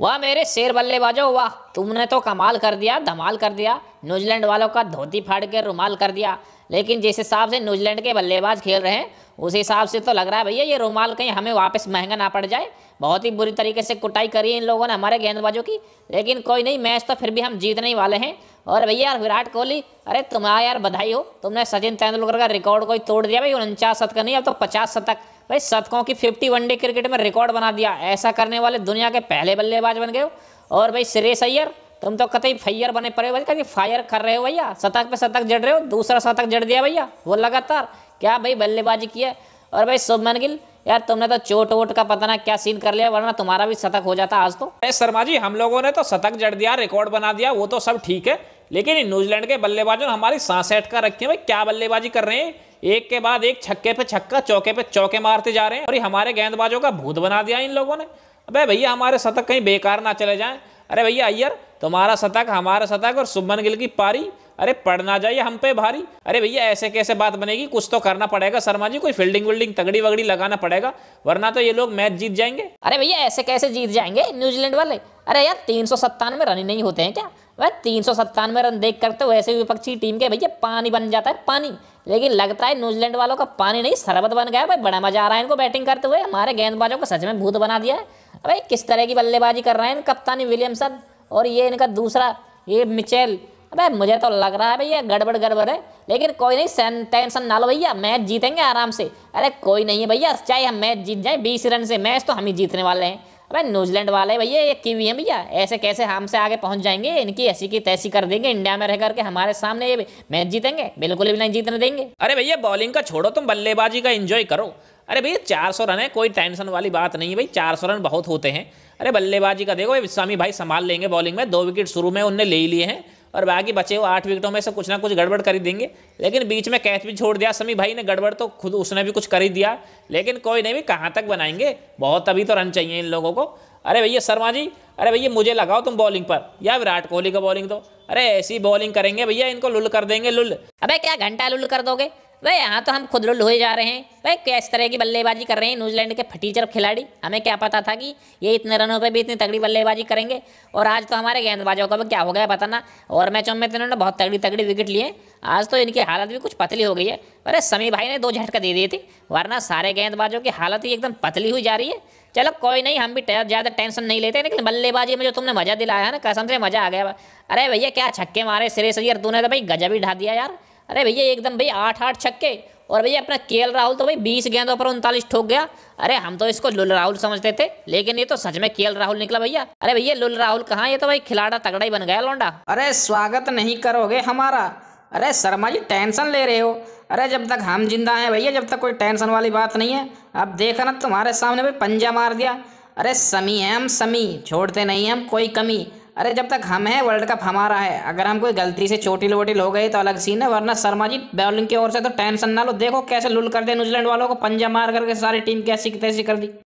वाह मेरे शेर बल्लेबाजों वाह तुमने तो कमाल कर दिया धमाल कर दिया न्यूजीलैंड वालों का धोती फाड़ के रुमाल कर दिया लेकिन जिस हिसाब से न्यूजीलैंड के बल्लेबाज खेल रहे हैं उस हिसाब से तो लग रहा है भैया ये रुमाल कहीं हमें वापस महंगा ना पड़ जाए बहुत ही बुरी तरीके से कुटाई करी इन लोगों ने हमारे गेंदबाजों की लेकिन कोई नहीं मैच तो फिर भी हम जीतने ही वाले हैं और भैया यार विराट कोहली अरे तुम्हारा यार बधाई हो तुमने सचिन तेंदुलकर का रिकॉर्ड कोई तोड़ दिया भाई उनचास शतक नहीं अब तो पचास शतक भाई शतकों की फिफ्टी वनडे क्रिकेट में रिकॉर्ड बना दिया ऐसा करने वाले दुनिया के पहले बल्लेबाज बन गए और भाई सुरेश अय्यर तुम तो कतई फैयर बने पड़े भाई कभी फायर कर रहे हो भैया शतक पे शतक जड़ रहे हो दूसरा शतक जड़ दिया भैया वो लगातार क्या भाई बल्लेबाजी की है और भाई शुभमन गिल यार तुमने तो चोट वोट का पता ना क्या सीन कर लिया वरना तुम्हारा भी शतक हो जाता आज तो अरे शर्मा जी हम लोगों ने तो शतक जड़ दिया रिकॉर्ड बना दिया वो तो सब ठीक है लेकिन न्यूजीलैंड के बल्लेबाजों ने हमारी सांसें कर रखी है भाई क्या बल्लेबाजी कर रहे हैं एक के बाद एक छक्के पे छक्का चौके पे चौके मारते जा रहे हैं और ये हमारे गेंदबाजों का भूत बना दिया इन लोगों ने अरे भैया हमारे शतक कहीं बेकार ना चले जाएं अरे भैया अय्यर तुम्हारा शतक हमारा शतक और शुभमन गिल की पारी अरे पढ़ना जाइए हम पे भारी अरे भैया ऐसे कैसे बात बनेगी कुछ तो करना पड़ेगा शर्मा जी कोई फील्डिंग विल्डिंग तगड़ी वगड़ी लगाना पड़ेगा वरना तो ये लोग मैच जीत जाएंगे अरे भैया ऐसे कैसे जीत जाएंगे न्यूजीलैंड वाले अरे यार तीन सौ सत्तानवे रन ही नहीं होते हैं क्या भाई तीन सौ सत्तानवे रन देख करते तो वैसे विपक्षी टीम के भैया पानी बन जाता है पानी लेकिन लगता है न्यूजीलैंड वालों का पानी नहीं शरबत बन गया भाई बड़ा मजा आ रहा है इनको बैटिंग करते हुए हमारे गेंदबाजों को सच में भूत बना दिया है भाई किस तरह की बल्लेबाजी कर रहे हैं कप्तानी विलियमसन और ये इनका दूसरा ये मिचेल अबे मुझे तो लग रहा है भैया गड़बड़ गड़बड़ है लेकिन कोई नहीं टेंशन ना लो भैया मैच जीतेंगे आराम से अरे कोई नहीं है भैया चाहे हम मैच जीत जाए बीस रन से मैच तो हम ही जीतने वाले हैं अबे न्यूजीलैंड वाले भैया ये किवी हैं भैया ऐसे कैसे हमसे आगे पहुंच जाएंगे इनकी ऐसी की तैसी कर देंगे इंडिया में रह करके हमारे सामने ये मैच जीतेंगे बिल्कुल भी नहीं जीतने देंगे अरे भैया बॉलिंग का छोड़ो तुम बल्लेबाजी का एंजॉय करो अरे भैया चार सौ रन है कोई टेंशन वाली बात नहीं है भाई चार सौ रन बहुत होते हैं अरे बल्लेबाजी का देखो स्वामी भाई संभाल लेंगे बॉलिंग में दो विकेट शुरू में उनने ले लिए हैं और बाकी बचे हुए आठ विकेटों में से कुछ ना कुछ गड़बड़ कर ही देंगे लेकिन बीच में कैच भी छोड़ दिया समी भाई ने गड़बड़ तो खुद उसने भी कुछ कर ही दिया लेकिन कोई नहीं भी कहाँ तक बनाएंगे बहुत अभी तो रन चाहिए इन लोगों को अरे भैया शर्मा जी अरे भैया मुझे लगाओ तुम बॉलिंग पर या विराट कोहली का बॉलिंग दो अरे ऐसी बॉलिंग करेंगे भैया इनको लुल कर देंगे लुल अबे क्या घंटा लुल कर दोगे वह यहाँ तो हम खुद रुल हुए जा रहे हैं वह किस तरह की बल्लेबाजी कर रहे हैं न्यूजीलैंड के फटीचर खिलाड़ी हमें क्या पता था कि ये इतने रनों पर भी इतनी तगड़ी बल्लेबाजी करेंगे और आज तो हमारे गेंदबाजों का भी क्या हो गया पता ना और मैचों में तो इन्होंने बहुत तगड़ी तगड़ी विकेट लिए आज तो इनकी हालत भी कुछ पतली हो गई है अरे समी भाई ने दो झटका दे दिए थे वरना सारे गेंदबाजों की हालत ही एकदम पतली हुई जा रही है चलो कोई नहीं हम भी ज़्यादा टेंशन नहीं लेते लेकिन बल्लेबाजी में जो तुमने मज़ा दिलाया है ना कसम से मज़ा आ गया अरे भैया क्या छक्के मारे सिरे सैयर तूने तो भाई गजब ही ढा दिया यार अरे भैया एकदम भाई आठ आठ छक्के और भैया अपना के राहुल तो भाई बीस गेंदों पर उनतालीस ठोक गया अरे हम तो इसको लुल राहुल समझते थे लेकिन ये तो सच में के राहुल निकला भैया अरे भैया लुल राहुल कहाँ ये तो भाई खिलाड़ा तगड़ा ही बन गया लौंडा अरे स्वागत नहीं करोगे हमारा अरे शर्मा जी टेंशन ले रहे हो अरे जब तक हम जिंदा हैं भैया जब तक कोई टेंशन वाली बात नहीं है अब देखा ना तुम्हारे सामने भाई पंजा मार दिया अरे समी है हम समी छोड़ते नहीं हम कोई कमी अरे जब तक हम हैं वर्ल्ड कप हमारा है अगर हम कोई गलती से चोटिल वोटिल हो गए तो अलग सीन है वरना शर्मा जी बॉलिंग की ओर से तो टेंशन ना लो देखो कैसे लुल कर दे न्यूजीलैंड वालों को पंजा मार करके सारी टीम कैसी कैसी कर दी